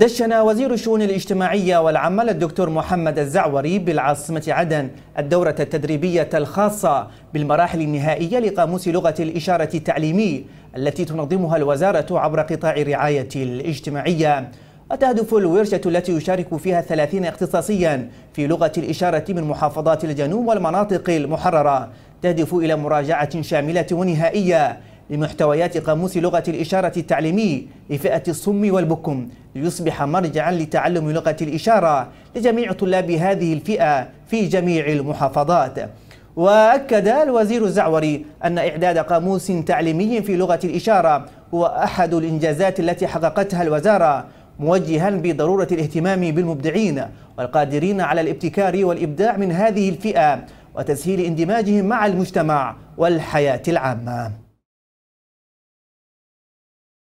دشن وزير الشؤون الاجتماعية والعمل الدكتور محمد الزعوري بالعاصمة عدن الدورة التدريبية الخاصة بالمراحل النهائية لقاموس لغة الإشارة التعليمي التي تنظمها الوزارة عبر قطاع الرعاية الاجتماعية وتهدف الورشة التي يشارك فيها 30 اختصاصيا في لغة الإشارة من محافظات الجنوب والمناطق المحررة تهدف إلى مراجعة شاملة ونهائية لمحتويات قاموس لغة الإشارة التعليمي لفئة الصم والبكم ليصبح مرجعا لتعلم لغة الإشارة لجميع طلاب هذه الفئة في جميع المحافظات وأكد الوزير الزعوري أن إعداد قاموس تعليمي في لغة الإشارة هو أحد الإنجازات التي حققتها الوزارة موجها بضرورة الاهتمام بالمبدعين والقادرين على الابتكار والإبداع من هذه الفئة وتسهيل اندماجهم مع المجتمع والحياة العامة